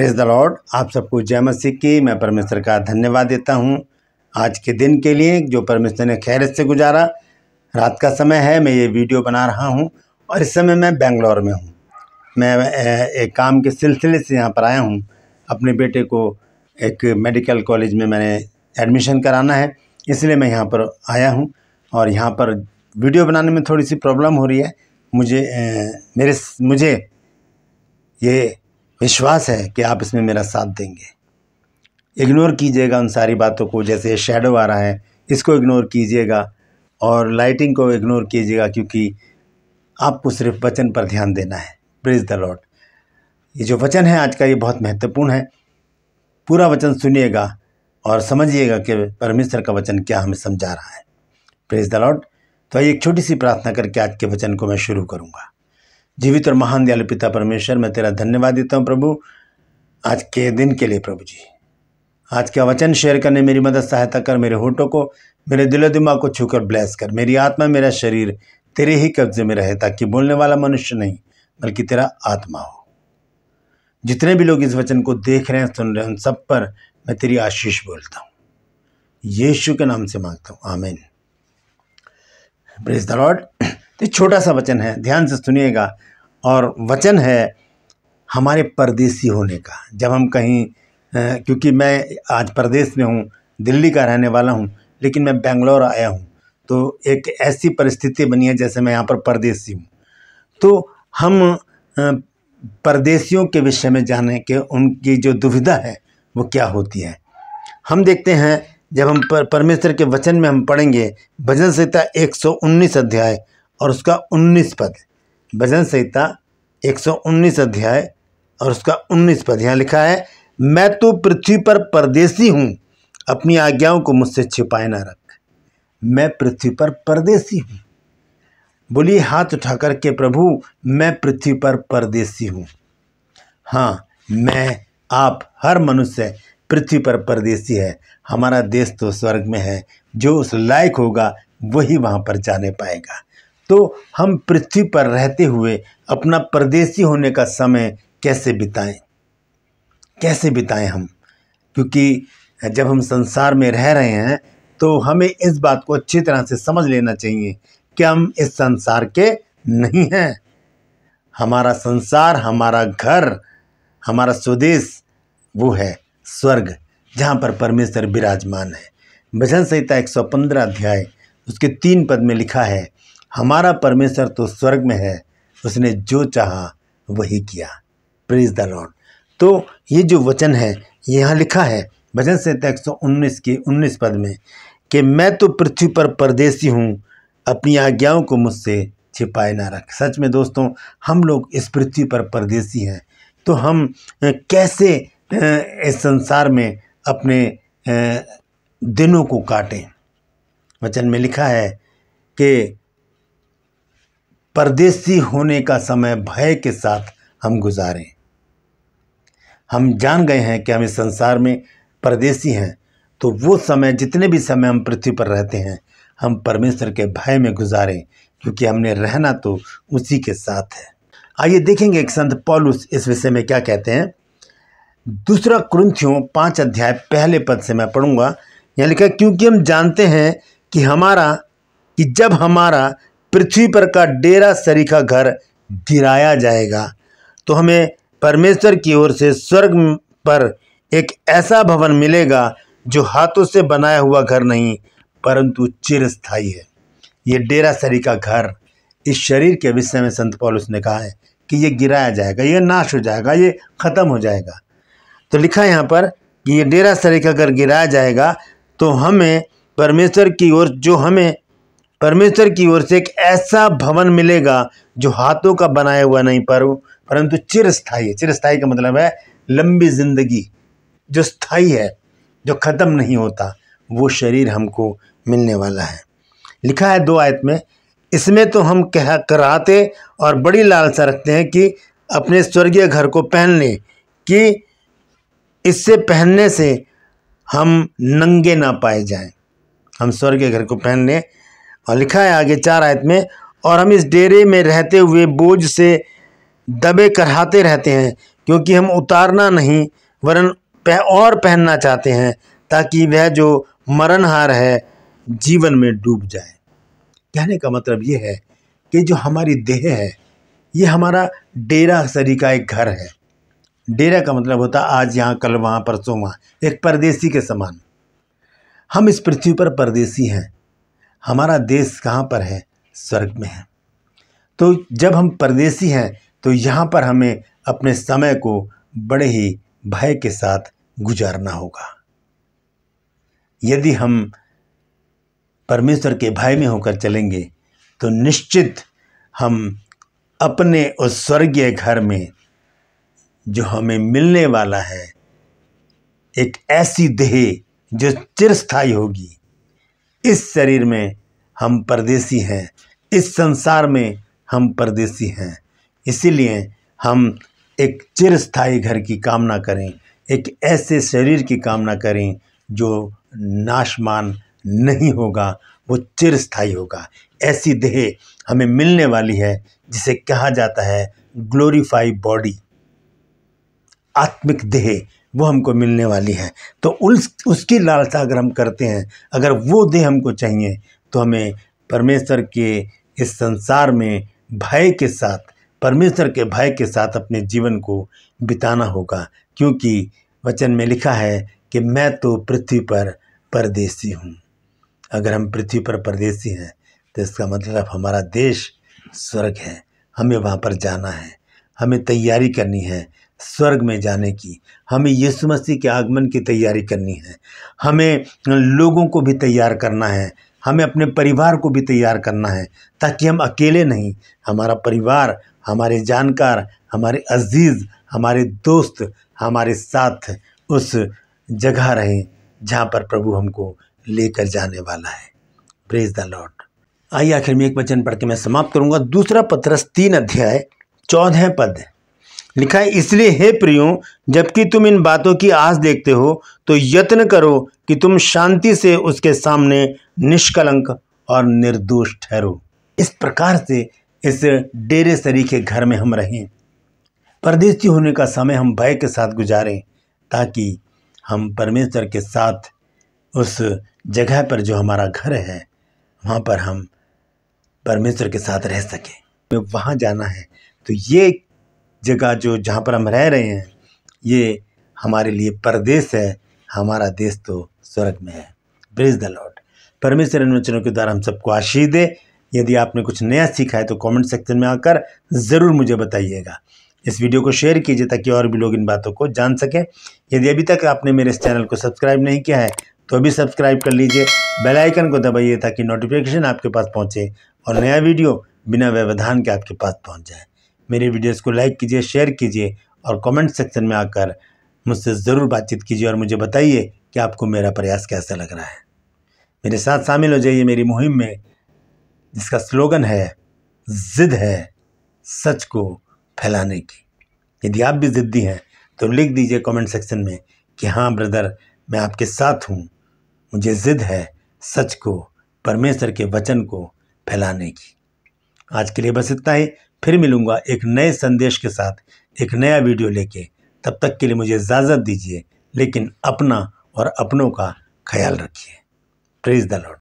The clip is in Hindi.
प्रेस द लॉर्ड आप सबको जय मसीह की मैं परमेश्वर का धन्यवाद देता हूँ आज के दिन के लिए जो परमेश्वर ने खैरत से गुजारा रात का समय है मैं ये वीडियो बना रहा हूँ और इस समय मैं बेंगलोर में हूँ मैं एक काम के सिलसिले से यहाँ पर आया हूँ अपने बेटे को एक मेडिकल कॉलेज में मैंने एडमिशन कराना है इसलिए मैं यहाँ पर आया हूँ और यहाँ पर वीडियो बनाने में थोड़ी सी प्रॉब्लम हो रही है मुझे ए, मेरे मुझे ये विश्वास है कि आप इसमें मेरा साथ देंगे इग्नोर कीजिएगा उन सारी बातों को जैसे शेडो आ रहा है इसको इग्नोर कीजिएगा और लाइटिंग को इग्नोर कीजिएगा क्योंकि आपको सिर्फ वचन पर ध्यान देना है प्रेज द लॉर्ड ये जो वचन है आज का ये बहुत महत्वपूर्ण है पूरा वचन सुनिएगा और समझिएगा कि परमेश्वर का वचन क्या हमें समझा रहा है प्रेज द लॉर्ड तो आइए एक छोटी सी प्रार्थना करके आज के वचन को मैं शुरू करूँगा जीवित और महान दयालु पिता परमेश्वर मैं तेरा धन्यवाद देता हूँ प्रभु आज के दिन के लिए प्रभु जी आज का वचन शेयर करने मेरी मदद सहायता कर मेरे होठों को मेरे दिलो दिमाग को छूकर ब्लेस कर मेरी आत्मा मेरा शरीर तेरे ही कब्जे में रहे ताकि बोलने वाला मनुष्य नहीं बल्कि तेरा आत्मा हो जितने भी लोग इस वचन को देख रहे हैं सुन रहे हैं उन सब पर मैं तेरी आशीष बोलता हूँ यीशु के नाम से मांगता हूँ आमेन ब्रेज द लॉर्ड तो छोटा सा वचन है ध्यान से सुनिएगा और वचन है हमारे परदेसी होने का जब हम कहीं क्योंकि मैं आज प्रदेश में हूँ दिल्ली का रहने वाला हूँ लेकिन मैं बेंगलोर आया हूँ तो एक ऐसी परिस्थिति बनी है जैसे मैं यहाँ पर परदेसी हूँ तो हम परदेशियों के विषय में जाने के उनकी जो दुविधा है वो क्या होती है हम देखते हैं जब हम पर परमेश्वर के वचन में हम पढ़ेंगे भजन संहिता 119 अध्याय और उसका उन्नीस पद भजन संहिता 119 अध्याय और उसका उन्नीस पद यहाँ लिखा है मैं तो पृथ्वी पर परदेसी हूँ अपनी आज्ञाओं को मुझसे छिपाए ना रख मैं पृथ्वी पर परदेसी हूँ बोलिए हाथ उठा कर के प्रभु मैं पृथ्वी पर परदेसी हूँ हाँ मैं आप हर मनुष्य पृथ्वी पर परदेसी है हमारा देश तो स्वर्ग में है जो उस लायक होगा वही वहाँ पर जाने पाएगा तो हम पृथ्वी पर रहते हुए अपना परदेसी होने का समय कैसे बिताएं कैसे बिताएं हम क्योंकि जब हम संसार में रह रहे हैं तो हमें इस बात को अच्छी तरह से समझ लेना चाहिए कि हम इस संसार के नहीं हैं हमारा संसार हमारा घर हमारा स्वदेश वो है स्वर्ग जहाँ पर परमेश्वर विराजमान है भजन संहिता 115 अध्याय उसके तीन पद में लिखा है हमारा परमेश्वर तो स्वर्ग में है उसने जो चाहा वही किया प्रेज द लॉर्ड तो ये जो वचन है यहाँ लिखा है भजन से एक सौ उन्नीस के उन्नीस पद में कि मैं तो पृथ्वी पर परदेसी हूँ अपनी आज्ञाओं को मुझसे छिपाए ना रख सच में दोस्तों हम लोग इस पृथ्वी पर परदेसी हैं तो हम कैसे इस संसार में अपने दिनों को काटें वचन में लिखा है कि परदेसी होने का समय भय के साथ हम गुजारें हम जान गए हैं कि हम इस संसार में परदेसी हैं तो वो समय जितने भी समय हम पृथ्वी पर रहते हैं हम परमेश्वर के भय में गुजारें क्योंकि हमने रहना तो उसी के साथ है आइए देखेंगे एक संत पॉलुस इस विषय में क्या कहते हैं दूसरा क्रंथियों पाँच अध्याय पहले पद से मैं पढ़ूंगा यहाँ लिखा क्योंकि हम जानते हैं कि हमारा कि जब हमारा पृथ्वी पर का डेरा सरीखा घर गिराया जाएगा तो हमें परमेश्वर की ओर से स्वर्ग पर एक ऐसा भवन मिलेगा जो हाथों से बनाया हुआ घर नहीं परंतु चिरस्थायी है ये डेरा सरी का घर इस शरीर के विषय में संत पॉल ने कहा है कि ये गिराया जाएगा ये नाश हो जाएगा ये ख़त्म हो जाएगा तो लिखा है यहाँ पर कि ये डेरा सरी का घर गिराया जाएगा तो हमें परमेश्वर की ओर जो हमें परमेश्वर की ओर से एक ऐसा भवन मिलेगा जो हाथों का बनाया हुआ नहीं पर परंतु चिरस्थाई है चिरस्थाई का मतलब है लंबी जिंदगी जो स्थाई है जो ख़त्म नहीं होता वो शरीर हमको मिलने वाला है लिखा है दो आयत में इसमें तो हम कह कराते और बड़ी लालसा रखते हैं कि अपने स्वर्गीय घर को पहन लें कि इससे पहनने से हम नंगे ना पाए जाएं हम स्वर्गीय घर को पहन लें और लिखा है आगे चार आयत में और हम इस डेरे में रहते हुए बोझ से दबे करहाते रहते हैं क्योंकि हम उतारना नहीं वरन पह और पहनना चाहते हैं ताकि वह जो मरणहार है जीवन में डूब जाए कहने का मतलब ये है कि जो हमारी देह है ये हमारा डेरा सरी का एक घर है डेरा का मतलब होता आज यहाँ कल वहाँ परसों वहाँ एक परदेसी के समान हम इस पृथ्वी पर परदेसी हैं हमारा देश कहाँ पर है स्वर्ग में है तो जब हम परदेसी हैं तो यहाँ पर हमें अपने समय को बड़े ही भय के साथ गुजारना होगा यदि हम परमेश्वर के भय में होकर चलेंगे तो निश्चित हम अपने उस स्वर्गीय घर में जो हमें मिलने वाला है एक ऐसी देह जो चिरस्थायी होगी इस शरीर में हम परदेसी हैं इस संसार में हम परदेसी हैं इसीलिए हम एक चिरस्थाई घर की कामना करें एक ऐसे शरीर की कामना करें जो नाशमान नहीं होगा वो चिरस्थाई होगा ऐसी देह हमें मिलने वाली है जिसे कहा जाता है ग्लोरीफाई बॉडी आत्मिक देह वो हमको मिलने वाली है तो उस उसकी लालसा अगर हम करते हैं अगर वो देह हमको चाहिए तो हमें परमेश्वर के इस संसार में भय के साथ परमेश्वर के भय के साथ अपने जीवन को बिताना होगा क्योंकि वचन में लिखा है कि मैं तो पृथ्वी पर परदेसी हूँ अगर हम पृथ्वी पर परदेसी हैं तो इसका मतलब हमारा देश स्वर्ग है हमें वहाँ पर जाना है हमें तैयारी करनी है स्वर्ग में जाने की हमें यीशु मसीह के आगमन की तैयारी करनी है हमें लोगों को भी तैयार करना है हमें अपने परिवार को भी तैयार करना है ताकि हम अकेले नहीं हमारा परिवार हमारे जानकार हमारे अजीज़ हमारे दोस्त हमारे साथ उस जगह रहें जहाँ पर प्रभु हमको लेकर जाने वाला है प्रेज द लॉर्ड आइए आखिर में एक वचन पढ़ के मैं समाप्त करूँगा दूसरा पत्रस तीन अध्याय चौदह पद लिखा है इसलिए हे प्रियो जबकि तुम इन बातों की आस देखते हो तो यत्न करो कि तुम शांति से उसके सामने निष्कलंक और निर्दोष ठहरो इस प्रकार से इस डेरे सरी के घर में हम रहें परदेसी होने का समय हम भय के साथ गुजारें ताकि हम परमेश्वर के साथ उस जगह पर जो हमारा घर है वहाँ पर हम परमेश्वर के साथ रह सकें वहाँ जाना है तो ये जगह जो जहाँ पर हम रह रहे हैं ये हमारे लिए परदेश है हमारा देश तो स्वर्ग में है ब्रेज द लॉर्ड परमेश्वर इन वचनों के द्वारा हम सबको आशीष दे यदि आपने कुछ नया सीखा है तो कमेंट सेक्शन में आकर ज़रूर मुझे बताइएगा इस वीडियो को शेयर कीजिए ताकि और भी लोग इन बातों को जान सकें यदि अभी तक आपने मेरे इस चैनल को सब्सक्राइब नहीं किया है तो अभी सब्सक्राइब कर लीजिए बेल आइकन को दबाइए ताकि नोटिफिकेशन आपके पास पहुंचे और नया वीडियो बिना व्यवधान के आपके पास पहुंच जाए मेरे वीडियोस को लाइक कीजिए शेयर कीजिए और कमेंट सेक्शन में आकर मुझसे ज़रूर बातचीत कीजिए और मुझे बताइए कि आपको मेरा प्रयास कैसा लग रहा है मेरे साथ शामिल हो जाइए मेरी मुहिम में जिसका स्लोगन है ज़िद है सच को फैलाने की यदि आप भी ज़िद्दी हैं तो लिख दीजिए कमेंट सेक्शन में कि हाँ ब्रदर मैं आपके साथ हूँ मुझे ज़िद है सच को परमेश्वर के वचन को फैलाने की आज के लिए बस इतना ही फिर मिलूँगा एक नए संदेश के साथ एक नया वीडियो लेके तब तक के लिए मुझे इजाज़त दीजिए लेकिन अपना और अपनों का ख्याल रखिए प्रेज द लॉर्ड